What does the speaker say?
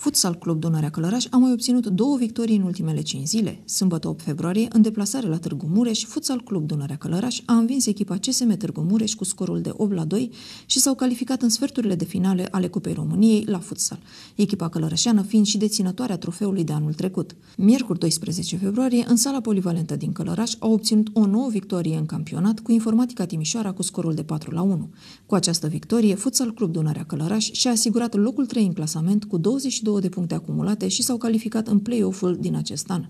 Futsal Club Donarea Călăraș a mai obținut două victorii în ultimele 5 zile. Sâmbătă 8 februarie, în deplasare la Târgu Mureș, Futsal Club Donarea Călăraș a învins echipa CSM Târgu Mureș cu scorul de 8 la 2 și s-au calificat în sferturile de finale ale Cupei României la futsal, echipa călărășeană fiind și deținătoarea trofeului de anul trecut. Miercuri 12 februarie, în sala polivalentă din Călăraș, au obținut o nouă victorie în campionat cu Informatica Timișoara cu scorul de 4 la 1. Cu această victorie, Futsal Club Donarea Călăraș și-a asigurat locul 3 în clasament cu 22 22 de puncte acumulate și s-au calificat în play-off-ul din acest an.